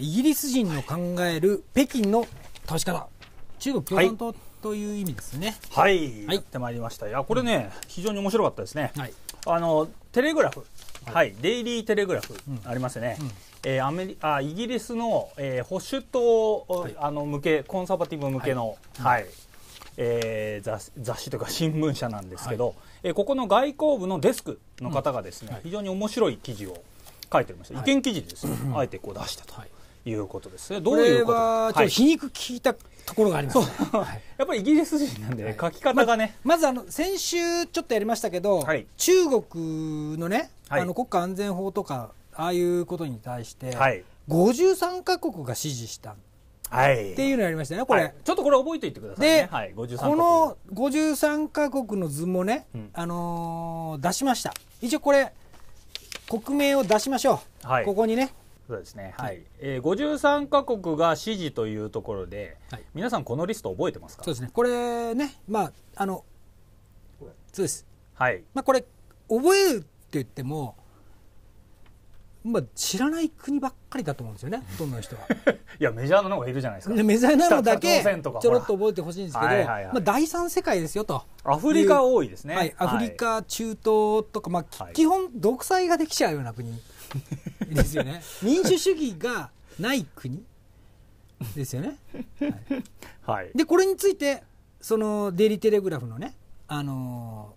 イギリス人の考える北京の倒し方中国共産党、という意味ですねはい、はい、やってまいりましたいやこれね、うん、非常に面白かったですね、はい、あのテレグラフはい、デイリー・テレグラフ、ありますね、うん、えー、アメリあイギリスの、えー、保守党、はい、あの向けコンサバティブ向けの、はいはえ雑誌というか新聞社なんですけど、はい、えー、ここの外交部のデスクの方がですね、うん、非常に面白い記事を書いておりました、意見記事です、ね、あえてこう出したと。いうことですね。どういうことはちょっと皮肉聞いたところがあります、ねはい、やっぱりイギリス人なんで、書き方がね、ま、まずあの先週ちょっとやりましたけど、はい、中国のね、あの国家安全法とかああいうことに対して、はい、53か国が支持したはい、っていうのやりましたね、これ、はい、ちょっとこれ覚えておいてください、ね、はい、この53か国の図もね、うん、あのー、出しました。一応これ、国名を出しましょう。はい、ここにね、そうですね、はいえー、53か国が支持というところで、はい、皆さん、このリスト覚えてますかそうですね、これね、まあ、あのそうです、はいまあ、これ、覚えるって言っても、まあ、知らない国ばっかりだと思うんですよね、ほとんどの人は。いや、メジャーなのがいるじゃないですか。メジャーなのだけ、ちょろっと覚えてほしいんですけど、はいはいはい、まあ、第三世界ですよと。アフリカ多いですね。はい、アフリカ、中東とか、まあ、はい、基本、独裁ができちゃうような国 ですよね。民主主義がない国ですよね。はい、で、これについて、その、デイリー・テレグラフのね、あの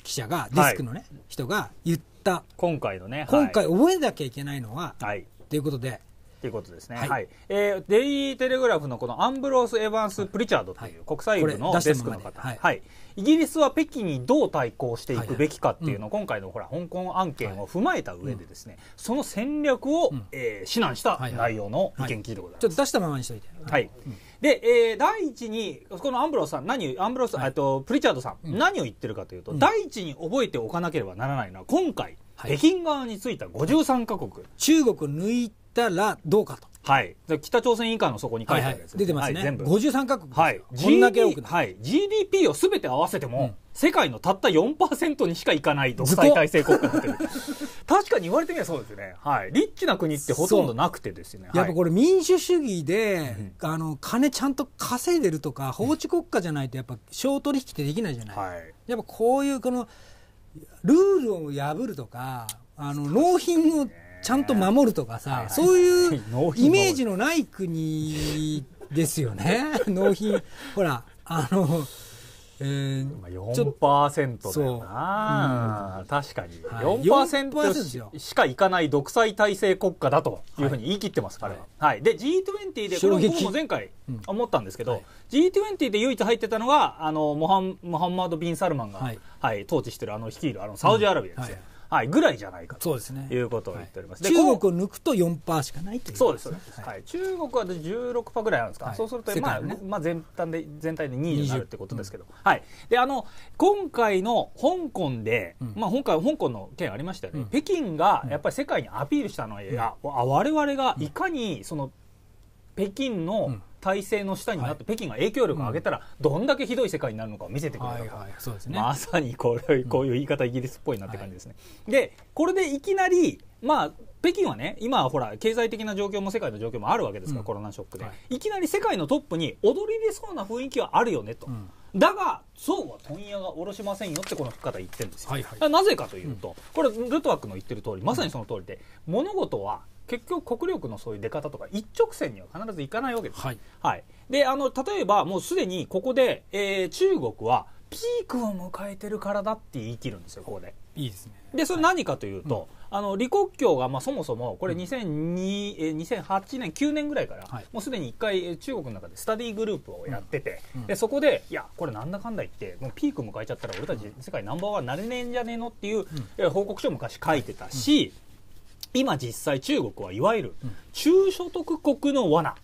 ー、記者が、デスクのね、人が言って、った今回のね、今回覚えなきゃいけないのは、はい、ということでということですね。はい、はい、えー、デイリー・テレグラフのこのアンブロース・エヴァンス・プリチャードという国際部のデスクの方、はい、はい、イギリスは北京にどう対抗していくべきかっていうのを、今回のほら香港案件を踏まえた上でですね、はいうん、その戦略を、うえー、指南した内容の意見聞いてございます。はいはい、ちょっと出したままにしておいて。はい、うんで、えー、第一に、このアンブロスさん、何、アンブロス、はい、とプリチャードさん、うん、何を言ってるかというと、うん、第一に覚えておかなければならないのは、今回、はい、北京側についた53か国。中国抜いたらどうかと。はい、北朝鮮以下のそこに書いてあるやつ、はいはい、出てますね、はい、全部53か国はい、g くはい、GDP をすべて合わせても、うん、世界のたった4%にしかいかない独裁体制国家確かに言われてみればそうですね、はい、リッチな国ってほとんどなくてですね、やっぱこれ民主主義で、うん、あの金ちゃんと稼いでるとか法治国家じゃないとやっぱ商取引ってできないじゃない、はい、やっぱこういうこのルールを破るとかあの納品をちゃんと守るとかさ、そういう イメージのない国ですよね 納品ほらあのえー、4%だよな、うん、確かに4%、はい、4しかいかない独裁体制国家だというふうに言い切ってます、彼は、はい、はい、で G20 でこれ僕も前回思ったんですけど、うんはい、G20 で唯一入ってたのがあのモハンモハンマド・ビン・サルマンが、はい、はい、統治してるあの率いるあのサウジアラビアですよ、うんはい、ぐらいじゃないかということを言っております、ね、中国を抜くと4%しかないという、ね、そうです、はい、中国は16%ぐらいあるんですか、はい、そうすると、ね、まあまあ、全体で全体で2位になるってことですけど、うん、はい、であの今回の香港で、うん、まあ、今回香港の件ありましたよね、うん、北京がやっぱり世界にアピールしたのは、うん、いや我々がいかにその北京の、体制の下になって、北京が影響力を上げたら、どんだけひどい世界になるのかを見せてくれると、まさにこれこういう言い方、イギリスっぽいなって感じですね。でこれでいきなりまあ北京はね今ほら経済的な状況も世界の状況もあるわけですから、コロナショックで、い、きなり世界のトップに踊り出そうな雰囲気はあるよねと、だがそうは問屋が下ろしませんよってこの方言ってるんですよ、はいはい、なぜかというと、うん、これルトワックの言ってる通りまさにその通りで、物事は結局国力のそういう出方とか一直線には必ずいかないわけです、はい、はい、であの例えばもうすでにここで、えー、中国はピークを迎えてるからだって言い切るんですよここで。いいですねでそれ何かというと、はいうんあの李克強がまあそもそもこれ2002、うん、2 0 8年、9年ぐらいから、もうすでに1回中国の中でスタディグループをやってて、でそこで、いや、これなんだかんだ言ってもうピーク迎えちゃったら俺たち世界ナンバーワンなれねえんじゃねえのっていう、報告書を昔書いてたし、今実際中国はいわゆる中所得国の罠、はい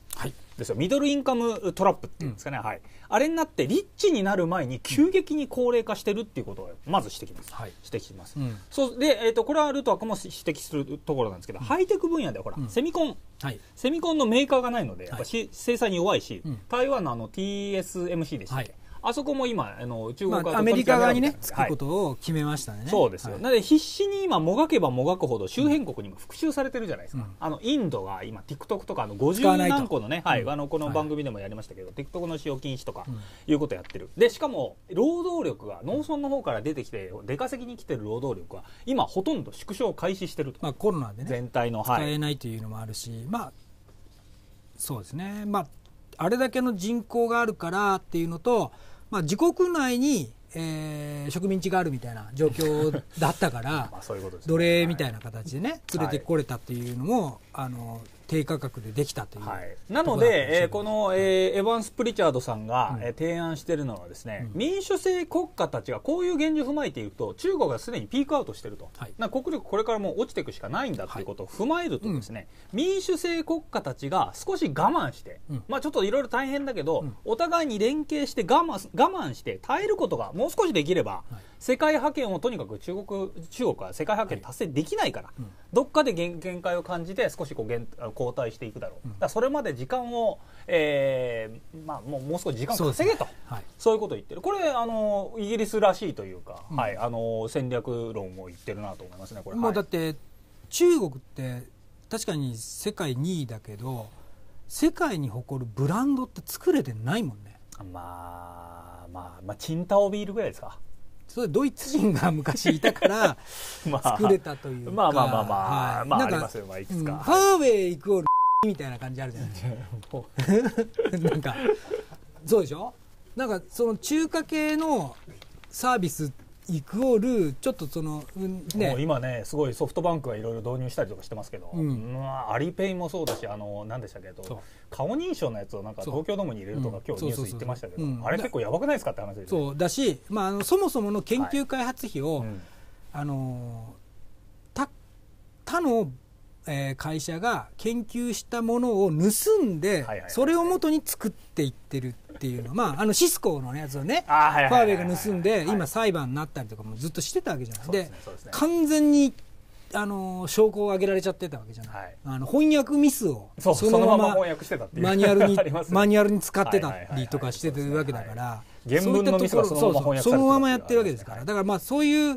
ですよミドルインカムトラップっていうんですかね、うん、はい、あれになってリッチになる前に急激に高齢化してるっていうことをまず指摘ます、はい、指摘します、うん、そうで、えーと、これはルトワックも指摘するところなんですけど、うん、ハイテク分野でほら、セミコン、はい、セミコンのメーカーがないのでやっぱし、はい、制裁に弱いし、台湾のあの TSMC でしたっけ、あそこも今あの中国側、まあ、アメリカ側にねつくことを決めましたね、はい、そうですよ、はい、なので必死に今もがけばもがくほど周辺国にも復讐されてるじゃないですか、うん、あのインドが今 TikTok とかあの50何個のね、はい、あのこの番組でもやりましたけど、はい、TikTok の使用禁止とかいうことやってる、でしかも労働力が農村の方から出てきて出稼ぎに来てる労働力は今ほとんど縮小開始してると、まあ、コロナでね全体の、はい、使えないというのもあるし、まあそうですねまああれだけの人口があるからっていうのと、まあ、自国内に、えー、植民地があるみたいな状況だったから 奴隷みたいな形でね連れてこれたっていうのも、はい、あの低価格でできたという、はい、なので、えー、この、えー、エヴァンス・プリチャードさんが、うん、提案しているのはですね、うん、民主制国家たちがこういう現状を踏まえていくと中国がすでにピークアウトしていると、はい、な国力これからもう落ちていくしかないんだということを踏まえるとですね、はいうん、民主制国家たちが少し我慢して、まあ、ちょっといろいろ大変だけど、お互いに連携して我慢我慢して耐えることがもう少しできれば、はい世界覇権をとにかく中国中国は世界覇権達成できないから、はいどっかで限限界を感じて少しこう減後退していくだろう、うん、だそれまで時間を、えーまあ、もうもう少し時間稼げとそう、ねはい、そういうことを言ってるこれあのイギリスらしいというか、うん、はい、あの戦略論を言ってるなと思いますねこれもうだって、はい、中国って確かに世界2位だけど世界に誇るブランドって作れてないもんね。まあまあまあチンタオビールぐらいですか。それドイツ人が昔いたから 作れたというか、まあ、まあまあまあまあ、まあ、なんか、まあ、いつか、うん、ファーウェイイオールみたいな感じあるじゃないですかなんかそうでしょなんかその中華系のサービスってイクオールちょっとその、ね、今ねすごいソフトバンクはいろいろ導入したりとかしてますけど、うんまあ、アリペイもそうだしあの何でしたっけと顔認証のやつをなんか東京ドームに入れるとか、今日ニュース言ってましたけど、あれ結構やばくないですかって話で、ね、そうだし、まあ、あのそもそもの研究開発費を、はいうん、あの他のえー、会社が研究したものを盗んで、それをもとに作っていってるっていうのまああのシスコのやつをねファーウェイが盗んで今裁判になったりとかもずっとしてたわけじゃない、で完全にあの証拠を挙げられちゃってたわけじゃない、あの翻訳ミスをそのままマニュアルに マニュアルに使ってたりとかしてるわけだから、そういったところ、そのままやってるわけですから、だからまあそういう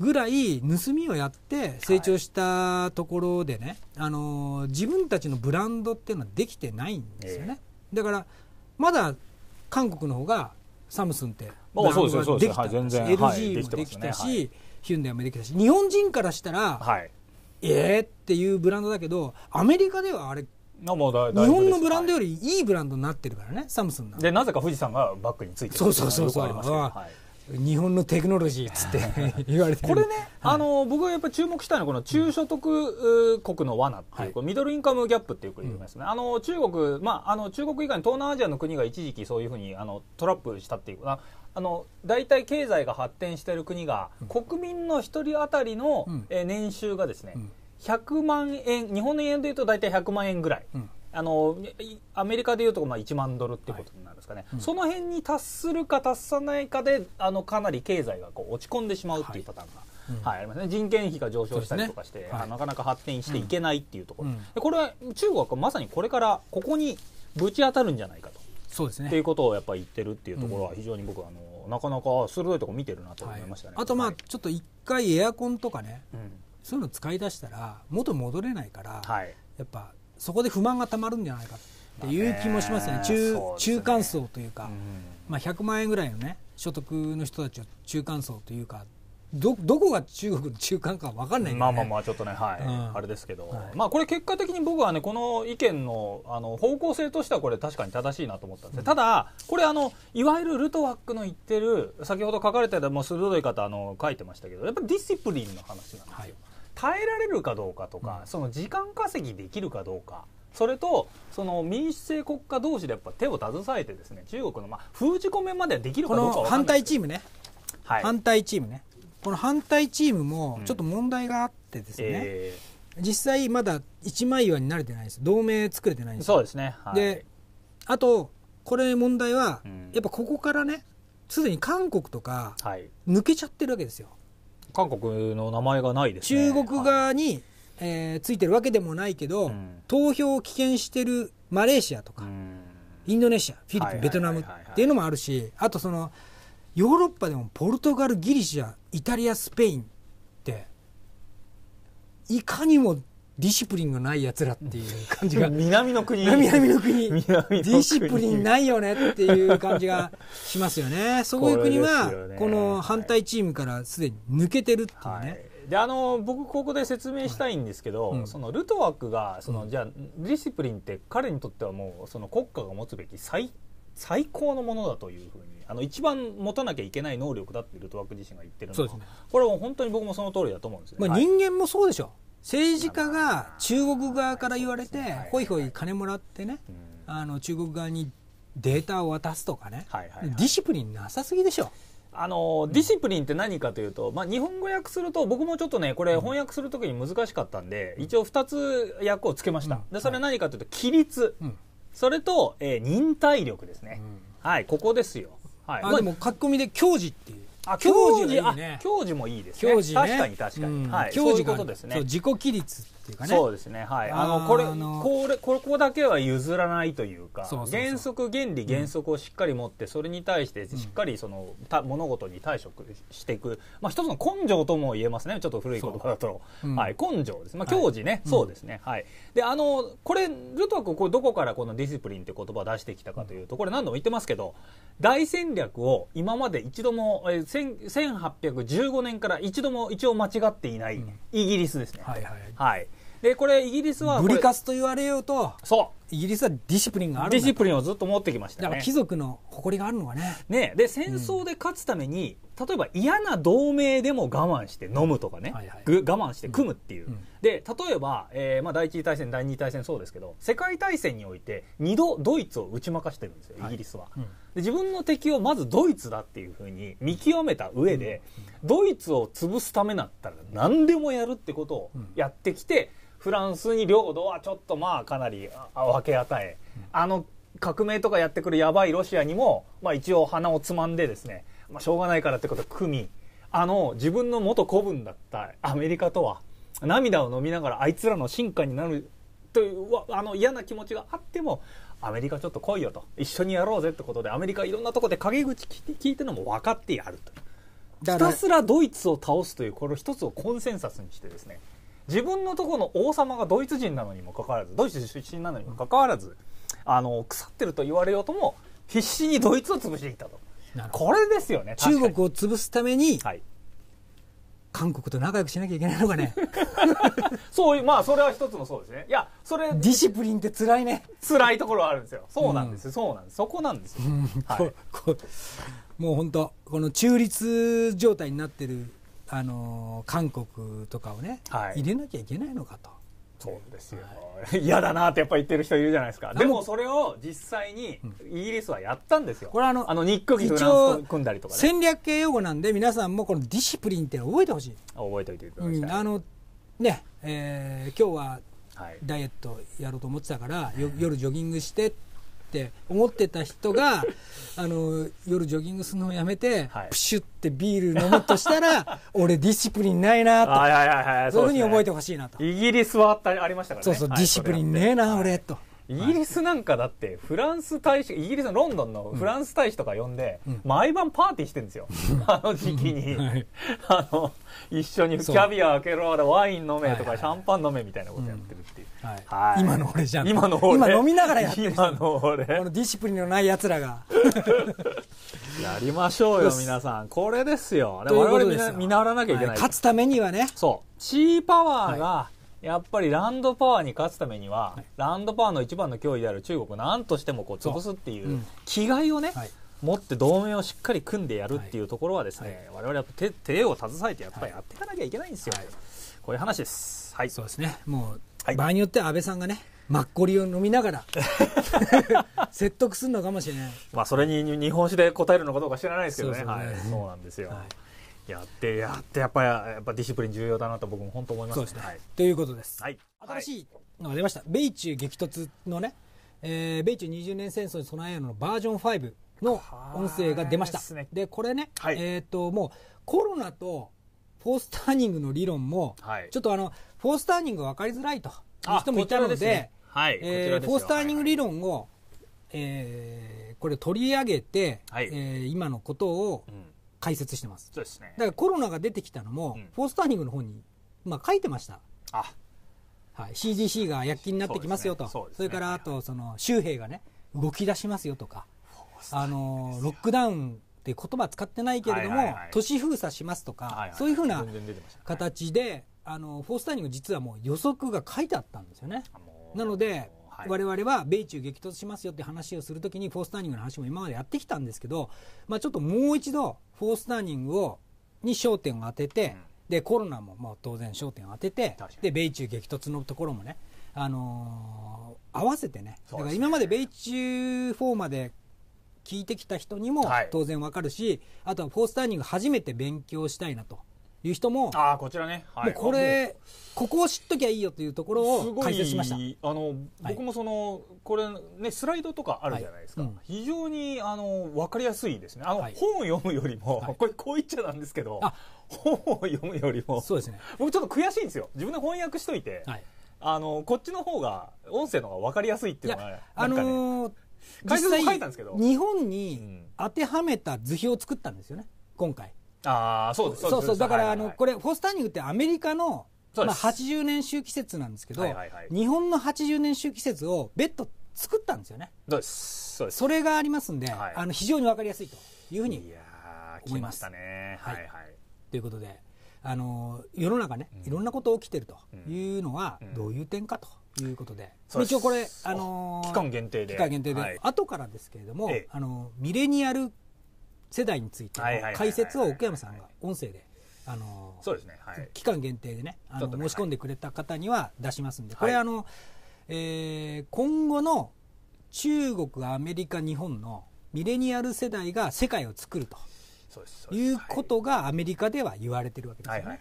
ぐらい盗みをやって成長したところでね、はい、あの自分たちのブランドっていうのはできてないんですよね、えー、だからまだ韓国の方がサムスンってブランドができたし、LG もできたし、はい、ヒュンダイもできたし日本人からしたら、はい、えーっていうブランドだけどアメリカではあれ日本のブランドよりいいブランドになってるからね、サムスンでなぜか富士山がバックについてるそうそうそうそう、ね、はい日本のテクノロジーっつって 言われてこれね、はい、あの僕がやっぱり注目したいのはこの中所得国の罠っていう、うん、ミドルインカムギャップっていう国ですね、うん、あの中国、まあ、あの中国以外に東南アジアの国が一時期そういうふうにあのトラップしたっていうあの大体経済が発展している国が、国民の1人当たりの、うん、え年収がですね、100万円日本の円でいうと大体100万円ぐらい、うん、あのアメリカでいうとまあ1万ドルっていうことになるんですかね、はいうん、その辺に達するか達さないかであのかなり経済がこう落ち込んでしまうっていうパターンが。はいうんはい、ありますね人件費が上昇したりとかして、ねはい、なかなか発展していけないっていうところ、うんうん、これは中国はまさにこれからここにぶち当たるんじゃないかと。そうですね、っていうことをやっぱり言ってるっていうところは非常に僕、あのなかなか鋭いところ見てるなと思いましたね、はい、あとまあちょっと一回エアコンとかね、そういうの使い出したら元戻れないから、やっぱそこで不満がたまるんじゃないかっていう気もしますね、まあね、中、ね、中間層というか、うん、まあ、100万円ぐらいのね所得の人たちを中間層というかどどこが中国の中間か分かんない、ね、まあまあまあちょっとね、はい、うん、あれですけど、はい、まあこれ結果的に僕はねこの意見のあの方向性としてはこれ確かに正しいなと思ったんです、うん、ただこれあのいわゆるルトワックの言ってる先ほど書かれてたもう鋭い方あの書いてましたけどやっぱりディシプリンの話なんですよ、はい耐えられるかどうかとか、うん、その時間稼ぎできるかどうかそれとその民主制国家同士でやっぱ手を携えてですね中国のまあ封じ込めまではできるかどうかは反対チームね、はい、反対チームねこの反対チームもちょっと問題があってですね、うんえー、実際まだ一枚岩に慣れてないです同盟作れてないんですそうですね、はい、であとこれ問題は、やっぱここからねすでに韓国とか抜けちゃってるわけですよ、韓国の名前がないですね中国側に、えー、ついてるわけでもないけど、うん、投票を棄権してるマレーシアとか、うん、インドネシアフィリピン、ベトナムっていうのもあるしあとそのヨーロッパでもポルトガルギリシアイタリアスペインっていかにもディシプリンがないやつらっていう感じが 南の国南の国ディシプリンないよねっていう感じがしますよね そういう国はこの反対チームからすでに抜けてるっていうね、はいであの僕ここで説明したいんですけど、はいうん、そのルトワックがその、じゃあディシプリンって彼にとってはもうその国家が持つべき最最高のものだというふうにあの一番持たなきゃいけない能力だってルトワック自身が言ってるのす、ね、これは本当に僕もその通りだと思うんですよ、ね、まあ、人間もそうでしょ、政治家が中国側から言われてほいほい金もらってね、あの中国側にデータを渡すとかね、ディシプリンなさすぎでしょ。あのディシプリンって何かというと、まあ、日本語訳すると僕もちょっとねこれ翻訳するときに難しかったんで、うん、一応2つ訳をつけました、うん、でそれ何かというと規律、うん、それと、えー、忍耐力ですね、はいここですよ、はい、あでも書き込みで矜持っていうあ教授いいね教授もいいですね教授ね確かに確かに、うんはい、教授そういうことですね自己規律ていうかねそうですねはいあのこれこれここだけは譲らないというか原則原理原則をしっかり持って、それに対してしっかりその、た物事に対処していく、まあ、一つの根性とも言えますねちょっと古い言葉だと、はい、根性です、まあ、矜持ね、そうですねはいであのこれルトワ君これどこからこのディスプリンって言葉を出してきたかというとこれ何度も言ってますけど大戦略を今まで一度も、え1815年から一度も一応間違っていないイギリスですね。はい、はいはいでこれイギリスはブリカスと言われようとそうイギリスはディシプリンがあるディシプリンをずっと持ってきました、ね、だから貴族の誇りがあるのがねねで戦争で勝つために、うん、例えば嫌な同盟でも我慢して飲むとかね、はいはい、我慢して組むっていう、うん、で例えば、えーまあ、第一次大戦第二次大戦そうですけど世界大戦において2度ドイツを打ち負かしてるんですよ、イギリスは、うん、で自分の敵をまずドイツだっていうふうに見極めた上で、ドイツを潰すためだったら何でもやるってことをやってきて、フランスに領土はちょっとまあかなり分け与え、あの革命とかやってくるやばいロシアにも、まあ、一応鼻をつまんでですね、まあ、しょうがないからってことを組みあの自分の元子分だったアメリカとは涙を飲みながらあいつらの進化になるというあの嫌な気持ちがあってもアメリカちょっと来いよと一緒にやろうぜってことでアメリカいろんなとこで陰口聞いてるのも分かってやるとひたすらドイツを倒すというこれを一つをコンセンサスにしてですね自分のとこの王様がドイツ人なのにもかかわらずドイツ出身なのにもかかわらずあの腐ってると言われようとも必死にドイツを潰していたとこれですよね中国を潰すために、はい、韓国と仲良くしなきゃいけないのかね そういうまあそれは一つのそうですねいやそれディシプリンって辛いね辛いところはあるんですよそうなんです、うん、そうなんですそこなんですよ、うんはい、もう本当この中立状態になってるあの韓国とかをね、はい、入れなきゃいけないのかと。そうですよ 嫌、はい、だなってやっぱ言ってる人いるじゃないですかでもそれを実際にイギリスはやったんですよ、うん、これあのあの日光フランスと組んだりとか、ね、戦略系用語なんで皆さんもこのディシプリンって覚えてほしい覚えておいてください、うん、あのねえー、今日はダイエットやろうと思ってたから、はい、夜ジョギングしてって思ってた人が あの夜ジョギングするのをやめて、はい、プシュってビール飲むとしたら 俺ディシプリンないなとそういうふうに覚えてほしいなと、イギリスはありましたからねそうそう、はい、ディシプリンねえな、俺と。イギリスなんかだってフランス大使イギリスのロンドンのフランス大使とか呼んで、毎晩パーティーしてるんですよあの時期に、あの一緒にキャビア開けろワイン飲めとかシャンパン飲めみたいなことやってるっていう、はい今の俺じゃん今の俺今飲みながらやってる今の俺このディシプリンのないやつらが やりましょうよ皆さんこれですよ我々見習わなきゃいけない、い、勝つためにはねそうチーパワーが、やっぱりランドパワーに勝つためには、はい、ランドパワーの一番の脅威である中国を何としてもこう潰すっていう気概をね、はい、持って同盟をしっかり組んでやるっていうところはですね、はい、我々は手手を携えてやっぱりやっていかなきゃいけないんですよ、こういう話です。はい、そうですねもう、場合によって安倍さんがねマッコリを飲みながら 説得するのかもしれないまあそれに日本酒で答えるのかどうか知らないですけどねそう、ね、はい、そうなんですよ、はいやってやってやっぱりやっぱディシプリン重要だなと僕も本当思いますね。すねはい、ということです、はい、新しいのが出ました、米中激突のね、えー、米中20年戦争に備えるのバージョン5の音声が出ました。ね、でこれね、はい、えっ、ー、ともうコロナとフォースターニングの理論も、はい、ちょっとあのフォースターニング分かりづらいという人もいたので、ね、はいえー、フォースターニング理論を、はい、えー、これ取り上げて、はい、えー、今のことを、うん解説してます。そうですね。だからコロナが出てきたのも、うん、フォースターニングの方に、まあ書いてました。あはい、CGC が躍起になってきますよと。そ、ねね、それから、あと、その、周平がね、動き出しますよとか、あの、ロックダウンって言葉使ってないけれども、はいはいはい、都市封鎖しますとか、はいはいはい、そういうふうな形で、あの、フォースターニング実はもう予測が書いてあったんですよね。なので、はい、我々は米中激突しますよって話をするときにフォースターニングの話も今までやってきたんですけど、まあ、ちょっともう一度フォースターニングをに焦点を当てて、うん、でコロナももう当然焦点を当ててで米中激突のところもね、あのー、合わせてね、ね、だから今まで米中4まで聞いてきた人にも当然わかるし、はい、あとはフォースターニング初めて勉強したいなと。いう人も、あこちらね、はい、もうこれここを知っときゃいいよというところを解説しましたあの僕もその、はい、これねスライドとかあるじゃないですか、はいうん、非常にあの分かりやすいですねあの、本を読むよりも、これこう言っちゃなんですけど本を読むよりもそうです、ね、僕ちょっと悔しいんですよ自分で翻訳しといて、あのこっちの方が音声の方が分かりやすいっていうのが、ね、あの解説も書いたんですけど日本に当てはめた図表を作ったんですよね今回ああ、そうです、そうそう。だから、あの、これ、フォスターニングってアメリカの、まあ、80年周期説なんですけど、日本の80年周期説を別途作ったんですよね。そうです。そうです。それがありますんで、あの、非常にわかりやすいというふうに思いました。ね。はい、はい。ということで、あの、世の中ね、いろんなこと起きてるというのは、どういう点かと。いうことで一応これ、あの期間限定で期間限定で、後からですけれども、あのミレニアル世代についての解説を奥山さんが音声で。あの期間限定でねあの、ね、申し込んでくれた方には出しますんで、はい、これあの、えー、今後の中国アメリカ日本のミレニアル世代が世界を作るということがアメリカでは言われてるわけですよね。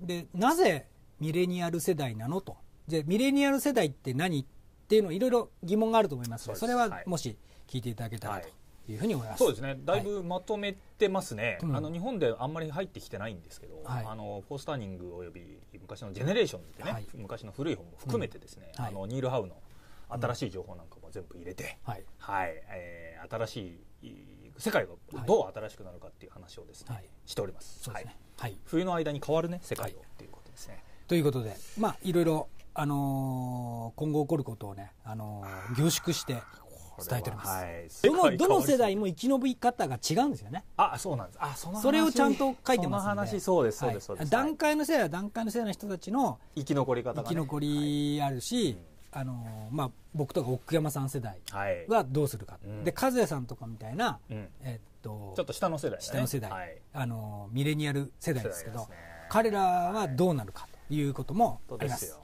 でなぜミレニアル世代なのとでミレニアル世代って何っていうのいろいろ疑問があると思いますのでそれはもし聞いていただけたらというふうに思いますそうですねだいぶまとめてますね、はい、あの日本であんまり入ってきてないんですけど、はい、あのポスターニングおよび昔のジェネレーションってね、はい、昔の古い本も含めてですね、うん、あのニール・ハウの新しい情報なんかも全部入れて、うん、はい、はい、えー、新しい世界がどう新しくなるかっていう話をですね、しております、ね、はい冬の間に変わるね世界をっていうことですねということでまあいろいろあのー、今後起こることをね、あのー、凝縮して伝えております。どのどの世代も生き延び方が違うんですよね。あ、そうなんです。あ、そのそれをちゃんと書いてますのそうですそうですそうです。段階の世代は段階の世代の人たちの生き残り方生き残りあるし。あのまあ、僕とか奥山さん世代はどうするか、で和也さんとかみたいな、えっとちょっと下の世代、下の世代、あのミレニアル世代ですけど、彼らはどうなるかということもあります。